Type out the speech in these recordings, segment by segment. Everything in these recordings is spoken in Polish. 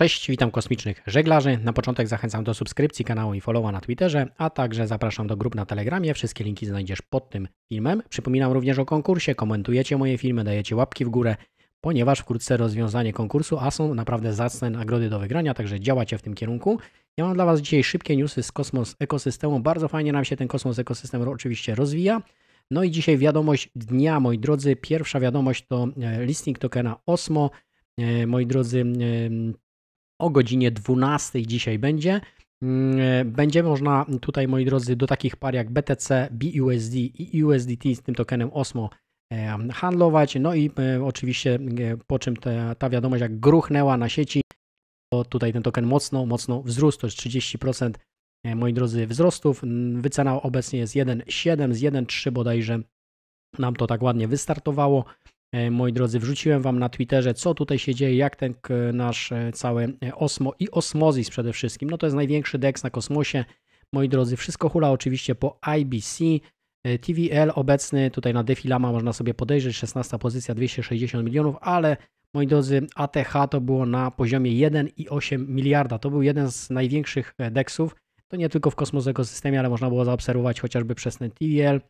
Cześć, witam kosmicznych żeglarzy. Na początek zachęcam do subskrypcji kanału i followa na Twitterze, a także zapraszam do grup na Telegramie. Wszystkie linki znajdziesz pod tym filmem. Przypominam również o konkursie. Komentujecie moje filmy, dajecie łapki w górę, ponieważ wkrótce rozwiązanie konkursu, a są naprawdę zacne nagrody do wygrania, także działacie w tym kierunku. Ja mam dla Was dzisiaj szybkie newsy z kosmos ekosystemu. Bardzo fajnie nam się ten kosmos ekosystem oczywiście rozwija. No i dzisiaj wiadomość dnia, moi drodzy. Pierwsza wiadomość to e, listing tokena OSMO. E, moi drodzy, o godzinie 12 dzisiaj będzie. Mm, e, będzie można tutaj, moi drodzy, do takich par jak BTC, BUSD i USDT z tym tokenem OSMO e, handlować. No i e, oczywiście po czym ta, ta wiadomość jak gruchnęła na sieci, to tutaj ten token mocno, mocno wzrósł, to jest 30% moi drodzy wzrostów. Wycena obecnie jest 1,7 z 1,3 bodajże. Nam to tak ładnie wystartowało. E, moi drodzy, wrzuciłem Wam na Twitterze, co tutaj się dzieje, jak ten nasz e, cały e, Osmo i Osmozis przede wszystkim. No to jest największy DEX na kosmosie. Moi drodzy, wszystko hula oczywiście po IBC. TVL obecny tutaj na Defilama można sobie podejrzeć, 16 pozycja 260 milionów, ale moi drodzy, ATH to było na poziomie 1,8 miliarda. To był jeden z największych DEXów. To nie tylko w kosmos ekosystemie, ale można było zaobserwować chociażby przez ten TVL,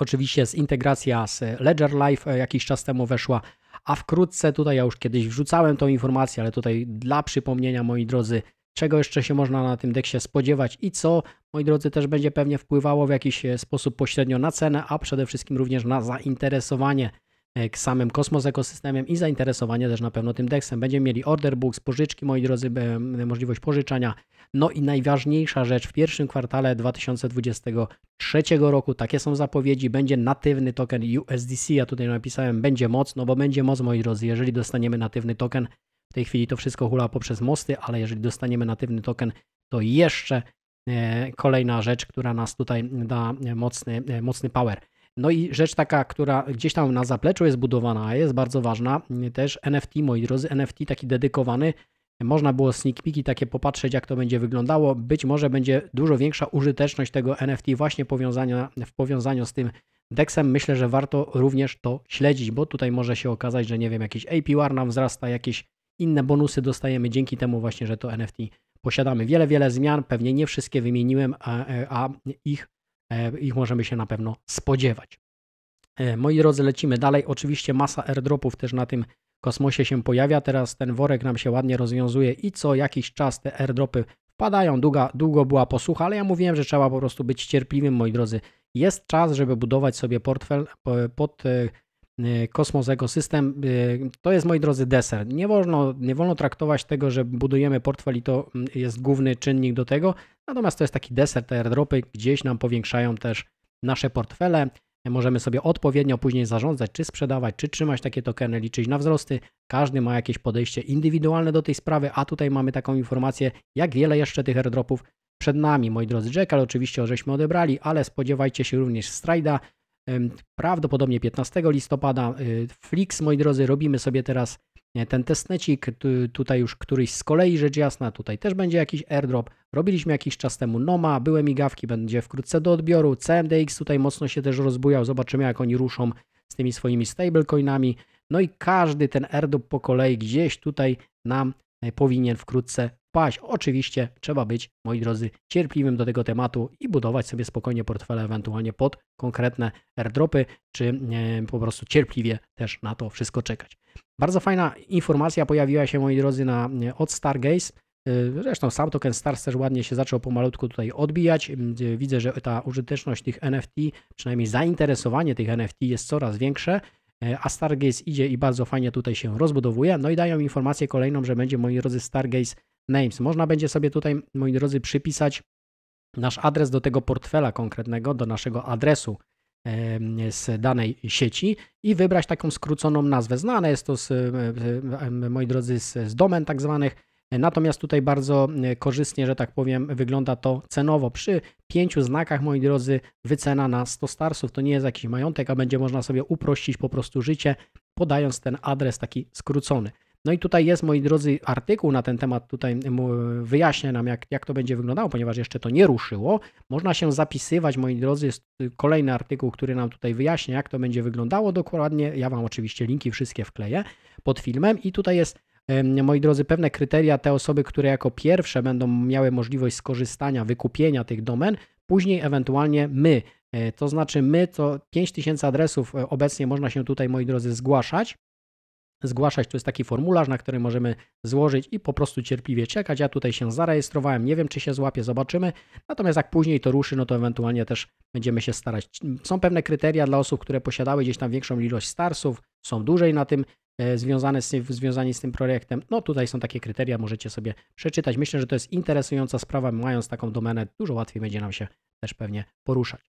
Oczywiście jest integracja z Ledger Live e, jakiś czas temu weszła, a wkrótce tutaj ja już kiedyś wrzucałem tą informację, ale tutaj dla przypomnienia moi drodzy, czego jeszcze się można na tym deksie spodziewać i co, moi drodzy, też będzie pewnie wpływało w jakiś e, sposób pośrednio na cenę, a przede wszystkim również na zainteresowanie E, samym kosmos ekosystemem i zainteresowanie też na pewno tym deksem. Będziemy mieli order books, pożyczki, moi drodzy, możliwość pożyczania. No i najważniejsza rzecz w pierwszym kwartale 2023 roku, takie są zapowiedzi, będzie natywny token USDC. Ja tutaj napisałem będzie moc, no bo będzie moc, moi drodzy, jeżeli dostaniemy natywny token. W tej chwili to wszystko hula poprzez mosty, ale jeżeli dostaniemy natywny token, to jeszcze e, kolejna rzecz, która nas tutaj da e, mocny, mocny power. No i rzecz taka, która gdzieś tam na zapleczu jest budowana, a jest bardzo ważna, mm, też NFT, moi drodzy, NFT taki dedykowany. Można było sneak peeki takie popatrzeć, jak to będzie wyglądało. Być może będzie dużo większa użyteczność tego NFT właśnie powiązania, w powiązaniu z tym Dexem. Myślę, że warto również to śledzić, bo tutaj może się okazać, że nie wiem, jakiś APR nam wzrasta, jakieś inne bonusy dostajemy dzięki temu właśnie, że to NFT posiadamy. Wiele, wiele zmian, pewnie nie wszystkie wymieniłem, a, e, a ich E, ich możemy się na pewno spodziewać. E, moi drodzy, lecimy dalej. Oczywiście masa airdropów też na tym kosmosie się pojawia. Teraz ten worek nam się ładnie rozwiązuje i co jakiś czas te airdropy wpadają. Długa, długo była posłucha, ale ja mówiłem, że trzeba po prostu być cierpliwym, moi drodzy. Jest czas, żeby budować sobie portfel pod e, Y, Kosmos Ecosystem. Y, to jest, moi drodzy, deser. Nie wolno, nie wolno traktować tego, że budujemy portfel i to mm, jest główny czynnik do tego, natomiast to jest taki deser, te airdropy gdzieś nam powiększają też nasze portfele. Możemy sobie odpowiednio później zarządzać, czy sprzedawać, czy trzymać takie tokeny, liczyć na wzrosty. Każdy ma jakieś podejście indywidualne do tej sprawy, a tutaj mamy taką informację, jak wiele jeszcze tych airdropów przed nami. Moi drodzy, Jackal oczywiście żeśmy odebrali, ale spodziewajcie się również Strida prawdopodobnie 15 listopada. Y, Flix, moi drodzy, robimy sobie teraz e, ten testnecik, tutaj już któryś z kolei rzecz jasna, tutaj też będzie jakiś airdrop. Robiliśmy jakiś czas temu Noma, były migawki, będzie wkrótce do odbioru. CMDX tutaj mocno się też rozbujał, zobaczymy jak oni ruszą z tymi swoimi stablecoinami. No i każdy ten airdrop po kolei gdzieś tutaj nam e, powinien wkrótce paść. Oczywiście trzeba być, moi drodzy, cierpliwym do tego tematu i budować sobie spokojnie portfele ewentualnie pod konkretne airdropy, czy e, po prostu cierpliwie też na to wszystko czekać. Bardzo fajna informacja pojawiła się, moi drodzy, na e, od Stargaze. E, zresztą sam token Stars też ładnie się zaczął pomalutku tutaj odbijać. Widzę, że ta użyteczność tych NFT, przynajmniej zainteresowanie tych NFT jest coraz większe, a Stargaze idzie i bardzo fajnie tutaj się rozbudowuje. No i dają informację kolejną, że będzie, moi drodzy, Stargaze names. Można będzie sobie tutaj, moi drodzy, przypisać nasz adres do tego portfela konkretnego, do naszego adresu z danej sieci i wybrać taką skróconą nazwę. Znane jest to, z, e, e, e, moi drodzy, z, z domen tak zwanych. Natomiast tutaj bardzo korzystnie, że tak powiem, wygląda to cenowo. Przy pięciu znakach, moi drodzy, wycena na 100 starsów to nie jest jakiś majątek, a będzie można sobie uprościć po prostu życie, podając ten adres taki skrócony. No i tutaj jest, moi drodzy, artykuł na ten temat, tutaj wyjaśnię nam, jak, jak to będzie wyglądało, ponieważ jeszcze to nie ruszyło. Można się zapisywać, moi drodzy, jest y, kolejny artykuł, który nam tutaj wyjaśnia, jak to będzie wyglądało dokładnie. Ja Wam oczywiście linki wszystkie wkleję pod filmem i tutaj jest moi drodzy, pewne kryteria, te osoby, które jako pierwsze będą miały możliwość skorzystania, wykupienia tych domen, później ewentualnie my. E, to znaczy my, to 5000 adresów e, obecnie można się tutaj, moi drodzy, zgłaszać zgłaszać. To jest taki formularz, na który możemy złożyć i po prostu cierpliwie czekać. Ja tutaj się zarejestrowałem, nie wiem czy się złapie, zobaczymy. Natomiast jak później to ruszy, no to ewentualnie też będziemy się starać. Są pewne kryteria dla osób, które posiadały gdzieś tam większą ilość starsów, są dłużej na tym e, związane z, związani z tym projektem. No tutaj są takie kryteria, możecie sobie przeczytać. Myślę, że to jest interesująca sprawa, mając taką domenę dużo łatwiej będzie nam się też pewnie poruszać.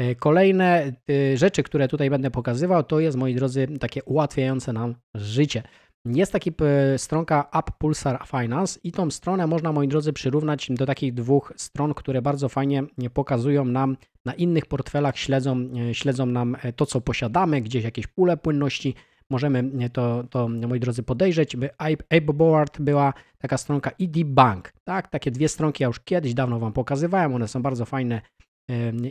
E, kolejne e, rzeczy, które tutaj będę pokazywał, to jest, moi drodzy, takie ułatwiające nam życie. Jest taki stronka App Pulsar Finance i tą stronę można, moi drodzy, przyrównać do takich dwóch stron, które bardzo fajnie e, pokazują nam na innych portfelach, śledzą, śledzą nam to, co posiadamy, gdzieś jakieś pule płynności. Możemy to, to moi drodzy, podejrzeć. Board była taka stronka ID Bank, tak? Takie dwie stronki ja już kiedyś dawno Wam pokazywałem, one są bardzo fajne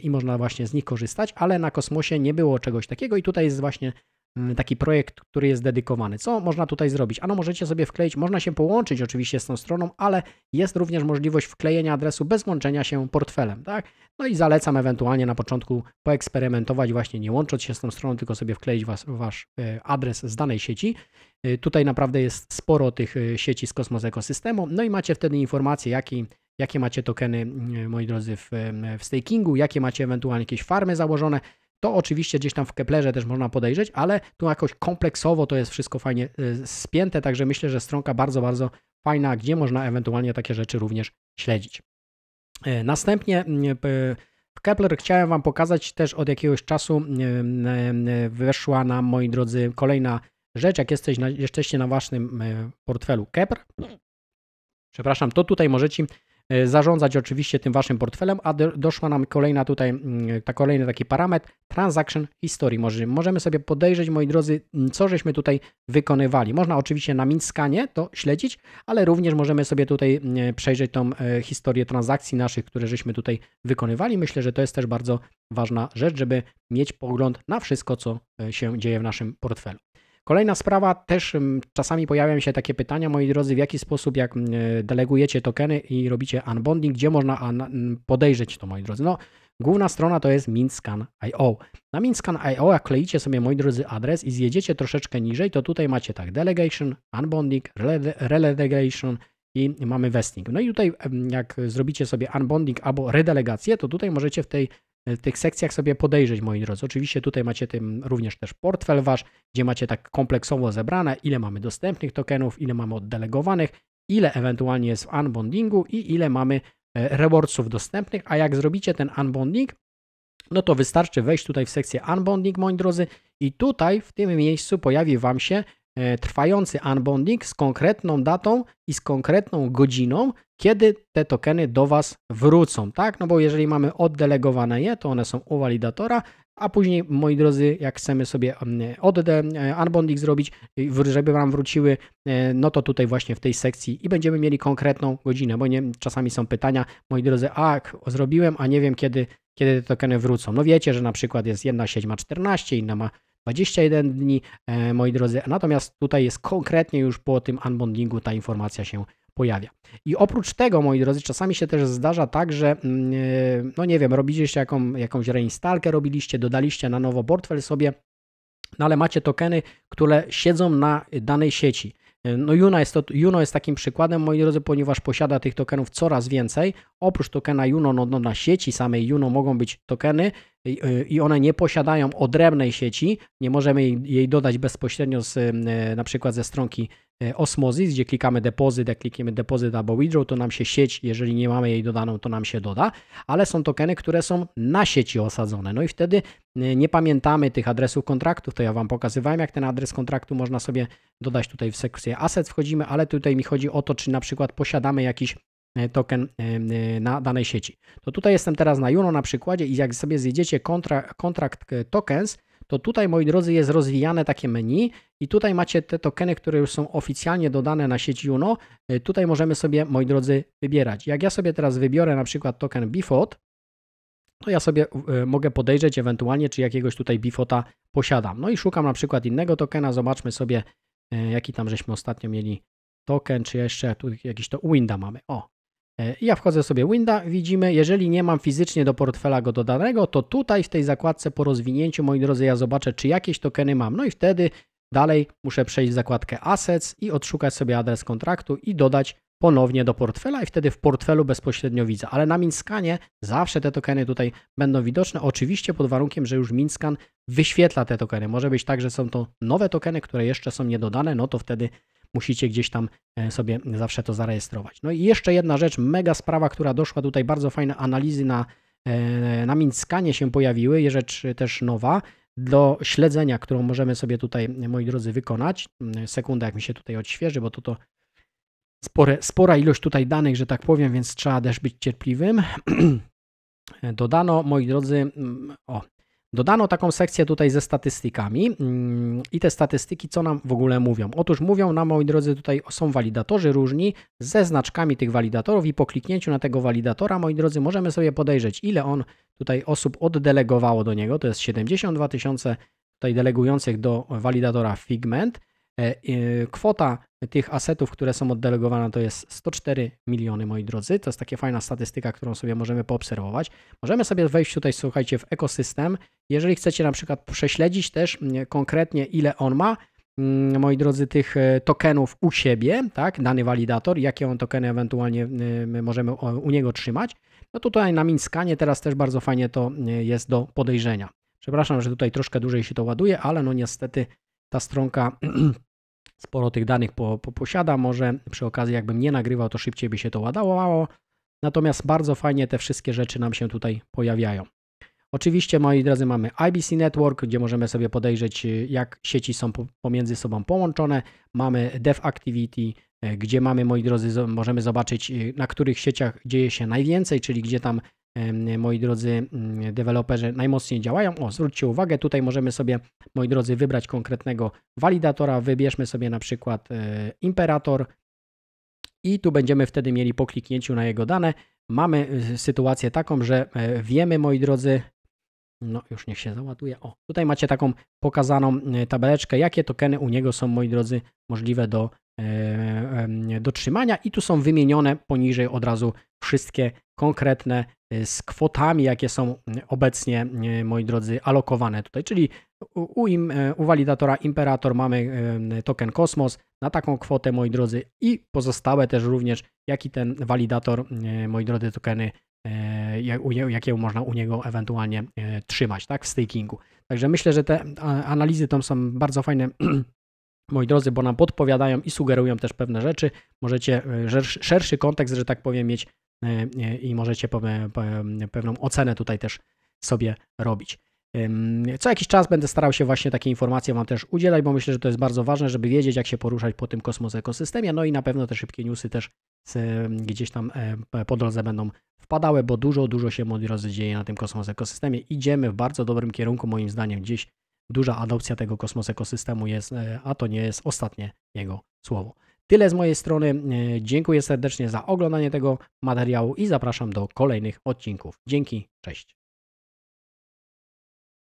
i można właśnie z nich korzystać, ale na kosmosie nie było czegoś takiego i tutaj jest właśnie mm, taki projekt, który jest dedykowany. Co można tutaj zrobić? Ano możecie sobie wkleić, można się połączyć oczywiście z tą stroną, ale jest również możliwość wklejenia adresu bez łączenia się portfelem, tak? No i zalecam ewentualnie na początku poeksperymentować właśnie nie łącząc się z tą stroną, tylko sobie wkleić was, wasz e, adres z danej sieci. E, tutaj naprawdę jest sporo tych e, sieci z Kosmos Ekosystemu, no i macie wtedy informację, jaki jakie macie tokeny, mm, moi drodzy, w, w stakingu, jakie macie ewentualnie jakieś farmy założone. To oczywiście gdzieś tam w Keplerze też można podejrzeć, ale tu jakoś kompleksowo to jest wszystko fajnie e, spięte, także myślę, że stronka bardzo, bardzo fajna, gdzie można ewentualnie takie rzeczy również śledzić. E, następnie mm, e, w Kepler chciałem Wam pokazać też od jakiegoś czasu mm, weszła nam, moi drodzy, kolejna rzecz, jak jesteś na, jesteście na Waszym portfelu Kepler. Przepraszam, to tutaj możecie E, zarządzać oczywiście tym waszym portfelem, a doszła nam kolejna tutaj, mm, ta kolejny taki parametr, transaction history. Możemy, możemy sobie podejrzeć, moi drodzy, mm, co żeśmy tutaj wykonywali. Można oczywiście na Minskanie to śledzić, ale również możemy sobie tutaj mm, e, przejrzeć tą e, historię transakcji naszych, które żeśmy tutaj wykonywali. Myślę, że to jest też bardzo ważna rzecz, żeby mieć pogląd na wszystko, co się dzieje w naszym portfelu. Kolejna sprawa, też mm, czasami pojawiają się takie pytania, moi drodzy, w jaki sposób, jak mm, delegujecie tokeny i robicie unbonding, gdzie można podejrzeć to, moi drodzy. No, główna strona to jest minscan.io. Na minscan.io, jak kleicie sobie, moi drodzy, adres i zjedziecie troszeczkę niżej, to tutaj macie tak, delegation, unbonding, relegation, i mamy vesting. No i tutaj mm, jak zrobicie sobie unbonding albo redelegację, to tutaj możecie w tej tych sekcjach sobie podejrzeć, moi drodzy. Oczywiście tutaj macie tym również też portfel wasz, gdzie macie tak kompleksowo zebrane, ile mamy dostępnych tokenów, ile mamy oddelegowanych, ile ewentualnie jest w unbondingu i ile mamy e, rewardsów dostępnych, a jak zrobicie ten unbonding, no to wystarczy wejść tutaj w sekcję unbonding, moi drodzy, i tutaj w tym miejscu pojawi Wam się E, trwający unbonding z konkretną datą i z konkretną godziną, kiedy te tokeny do Was wrócą, tak? No bo jeżeli mamy oddelegowane je, to one są u walidatora, a później, moi drodzy, jak chcemy sobie mm, e, unbonding zrobić, żeby wam wróciły, e, no to tutaj właśnie w tej sekcji i będziemy mieli konkretną godzinę, bo nie, czasami są pytania, moi drodzy, a zrobiłem, a nie wiem kiedy, kiedy te tokeny wrócą. No wiecie, że na przykład jest jedna sieć ma 14, inna ma 21 dni, e, moi drodzy. Natomiast tutaj jest konkretnie już po tym unbondingu ta informacja się pojawia. I oprócz tego, moi drodzy, czasami się też zdarza tak, że mm, e, no nie wiem, robiliście jaką, jakąś reinstalkę, robiliście, dodaliście na nowo portfel sobie, no ale macie tokeny, które siedzą na danej sieci. E, no Juno jest, to, Juno jest takim przykładem, moi drodzy, ponieważ posiada tych tokenów coraz więcej. Oprócz tokena Juno, no, no na sieci samej Juno mogą być tokeny, Y, i one nie posiadają odrębnej sieci, nie możemy jej dodać bezpośrednio z, y, na przykład ze stronki y, Osmosis, gdzie klikamy depozyt, jak klikniemy depozyt albo withdraw, to nam się sieć, jeżeli nie mamy jej dodaną, to nam się doda, ale są tokeny, które są na sieci osadzone, no i wtedy nie pamiętamy tych adresów kontraktów, to ja Wam pokazywałem, jak ten adres kontraktu można sobie dodać tutaj w sekcję asset wchodzimy, ale tutaj mi chodzi o to, czy na przykład posiadamy jakiś E, token e, e, na danej sieci. To tutaj jestem teraz na Juno na przykładzie i jak sobie zjedziecie kontrakt, tokens, to tutaj moi drodzy jest rozwijane takie menu i tutaj macie te tokeny, które już są oficjalnie dodane na sieć Juno. Tutaj możemy sobie moi drodzy wybierać. Jak ja sobie teraz wybiorę na przykład token BIFOT, to ja sobie mogę podejrzeć ewentualnie, czy jakiegoś tutaj BIFOTA posiadam. No i szukam na przykład innego tokena, zobaczmy sobie, jaki tam żeśmy ostatnio mieli token, czy jeszcze tu jakiś to Winda mamy. O, E, ja wchodzę sobie Winda, widzimy, jeżeli nie mam fizycznie do portfela go dodanego, to tutaj w tej zakładce po rozwinięciu, moi drodzy, ja zobaczę, czy jakieś tokeny mam. No i wtedy dalej muszę przejść w zakładkę Assets i odszukać sobie adres kontraktu i dodać ponownie do portfela i wtedy w portfelu bezpośrednio widzę. Ale na Minskanie zawsze te tokeny tutaj będą widoczne, oczywiście pod warunkiem, że już Minskan wyświetla te tokeny. Może być tak, że są to nowe tokeny, które jeszcze są niedodane, no to wtedy musicie gdzieś tam e, sobie zawsze to zarejestrować. No i jeszcze jedna rzecz, mega sprawa, która doszła tutaj, bardzo fajne analizy na, e, na Minskanie się pojawiły, i rzecz też nowa do śledzenia, którą możemy sobie tutaj, moi drodzy, wykonać. Mm, sekunda, jak mi się tutaj odświeży, bo to to spore, spora ilość tutaj danych, że tak powiem, więc trzeba też być cierpliwym. E, dodano, moi drodzy, mm, o, Dodano taką sekcję tutaj ze statystykami mm, i te statystyki co nam w ogóle mówią? Otóż mówią nam, moi drodzy, tutaj są walidatorzy różni ze znaczkami tych walidatorów i po kliknięciu na tego walidatora, moi drodzy, możemy sobie podejrzeć, ile on tutaj osób oddelegowało do niego. To jest 72 tysiące tutaj delegujących do walidatora Figment. E, e, kwota tych asetów, które są oddelegowane, to jest 104 miliony, moi drodzy. To jest taka fajna statystyka, którą sobie możemy poobserwować. Możemy sobie wejść tutaj, słuchajcie, w ekosystem. Jeżeli chcecie na przykład prześledzić też mm, konkretnie, ile on ma, mm, moi drodzy, tych e, tokenów u siebie, tak, dany walidator, jakie on tokeny ewentualnie możemy u niego trzymać, no tutaj na Minskanie teraz też bardzo fajnie to jest do podejrzenia. Przepraszam, że tutaj troszkę dłużej się to ładuje, ale no niestety ta stronka sporo tych danych po, po, posiada. Może przy okazji, jakbym nie nagrywał, to szybciej by się to ładowało. Natomiast bardzo fajnie te wszystkie rzeczy nam się tutaj pojawiają. Oczywiście, moi drodzy, mamy IBC Network, gdzie możemy sobie podejrzeć, y, jak sieci są pomiędzy sobą połączone. Mamy Dev Activity, e, gdzie mamy, moi drodzy, możemy zobaczyć, y, na których sieciach dzieje się najwięcej, czyli gdzie tam, moi drodzy, mm, deweloperzy najmocniej działają. O, zwróćcie uwagę, tutaj możemy sobie, moi drodzy, wybrać konkretnego walidatora. Wybierzmy sobie na przykład e, Imperator i tu będziemy wtedy mieli po kliknięciu na jego dane mamy y, sytuację taką, że e, wiemy, moi drodzy, no, już niech się załaduje. O, tutaj macie taką pokazaną e, tabeleczkę, jakie tokeny u niego są, moi drodzy, możliwe do, e, e, do trzymania. I tu są wymienione poniżej od razu wszystkie konkretne y, z kwotami, jakie są mm, obecnie, y, moi drodzy, alokowane tutaj. Czyli u, im, e, u walidatora Imperator mamy e, token Kosmos na taką kwotę, moi drodzy, i pozostałe też również, jaki ten walidator, e, moi drodzy, tokeny, jakie można u niego ewentualnie trzymać, tak, w stakingu. Także myślę, że te analizy tam są bardzo fajne moi drodzy, bo nam podpowiadają i sugerują też pewne rzeczy. Możecie szerszy kontekst, że tak powiem, mieć E, e, i możecie pewną ocenę tutaj też sobie robić. Co jakiś czas będę starał się właśnie takie informacje Wam też udzielać, bo myślę, że to jest bardzo ważne, żeby wiedzieć, jak się poruszać po tym kosmos ekosystemie. No i na pewno te szybkie newsy też gdzieś tam e, po drodze będą wpadały, bo dużo, dużo się moi drodzy dzieje na tym kosmos ekosystemie. Idziemy w bardzo dobrym kierunku, moim zdaniem. Dziś duża adopcja tego kosmos ekosystemu jest, a to nie jest ostatnie jego słowo. Tyle z mojej strony. E, dziękuję serdecznie za oglądanie tego materiału i zapraszam do kolejnych odcinków. Dzięki, cześć.